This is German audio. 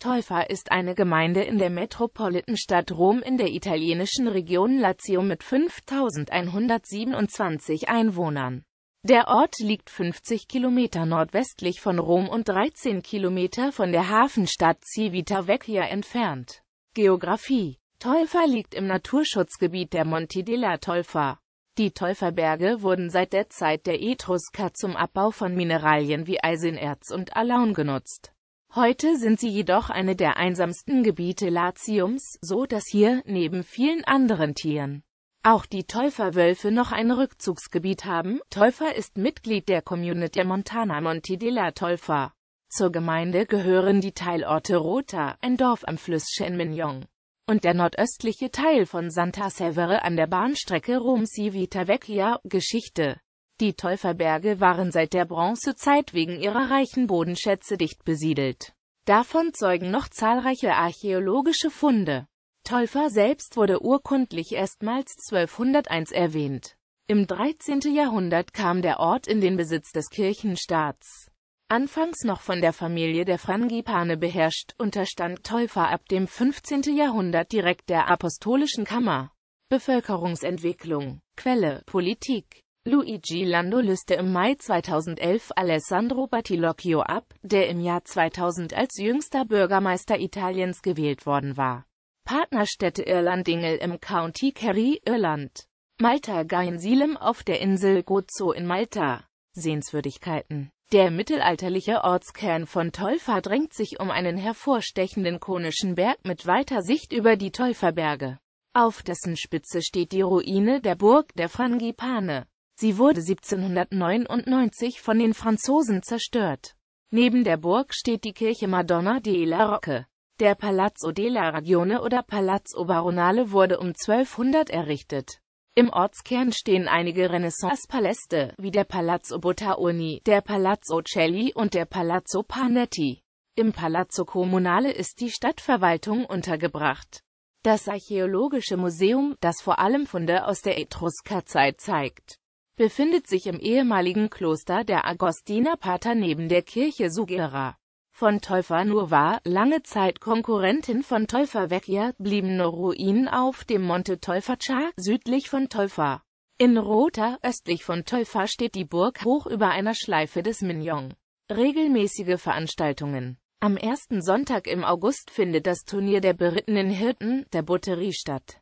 Teufa ist eine Gemeinde in der Metropolitanstadt Rom in der italienischen Region Lazio mit 5127 Einwohnern. Der Ort liegt 50 Kilometer nordwestlich von Rom und 13 Kilometer von der Hafenstadt Civita Vecchia entfernt. Geografie Teufa liegt im Naturschutzgebiet der Monti della Teufa. Die Teuferberge wurden seit der Zeit der Etrusker zum Abbau von Mineralien wie Eisenerz und Alaun genutzt. Heute sind sie jedoch eine der einsamsten Gebiete Latiums, so dass hier, neben vielen anderen Tieren, auch die Täuferwölfe noch ein Rückzugsgebiet haben. Täufer ist Mitglied der Community Montana Monti della Täufer. Zur Gemeinde gehören die Teilorte Rota, ein Dorf am Fluss Mignon, und der nordöstliche Teil von Santa Severe an der Bahnstrecke Rom-Civita Vecchia, Geschichte. Die Täuferberge waren seit der Bronzezeit wegen ihrer reichen Bodenschätze dicht besiedelt. Davon zeugen noch zahlreiche archäologische Funde. Täufer selbst wurde urkundlich erstmals 1201 erwähnt. Im 13. Jahrhundert kam der Ort in den Besitz des Kirchenstaats. Anfangs noch von der Familie der Frangipane beherrscht, unterstand Täufer ab dem 15. Jahrhundert direkt der Apostolischen Kammer. Bevölkerungsentwicklung, Quelle, Politik Luigi Lando löste im Mai 2011 Alessandro Battilocchio ab, der im Jahr 2000 als jüngster Bürgermeister Italiens gewählt worden war. Partnerstädte Irlandingel im County Kerry, Irland. Malta Gainsilem auf der Insel Gozo in Malta. Sehenswürdigkeiten Der mittelalterliche Ortskern von Tolfa drängt sich um einen hervorstechenden konischen Berg mit weiter Sicht über die Tolferberge. Auf dessen Spitze steht die Ruine der Burg der Frangipane. Sie wurde 1799 von den Franzosen zerstört. Neben der Burg steht die Kirche Madonna della Rocca. Der Palazzo della Ragione oder Palazzo Baronale wurde um 1200 errichtet. Im Ortskern stehen einige Renaissance-Paläste, wie der Palazzo Bottaoni, der Palazzo Celli und der Palazzo Panetti. Im Palazzo Comunale ist die Stadtverwaltung untergebracht. Das Archäologische Museum, das vor allem Funde aus der Etruskerzeit zeigt, befindet sich im ehemaligen Kloster der Agostinerpater neben der Kirche Sugera. Von Teufer nur war, lange Zeit Konkurrentin von Teufer Vecchia, blieben nur Ruinen auf dem Monte Teufercha, südlich von Teufer. In Rota, östlich von Teufa steht die Burg hoch über einer Schleife des Mignon. Regelmäßige Veranstaltungen Am ersten Sonntag im August findet das Turnier der berittenen Hirten, der Butterie statt.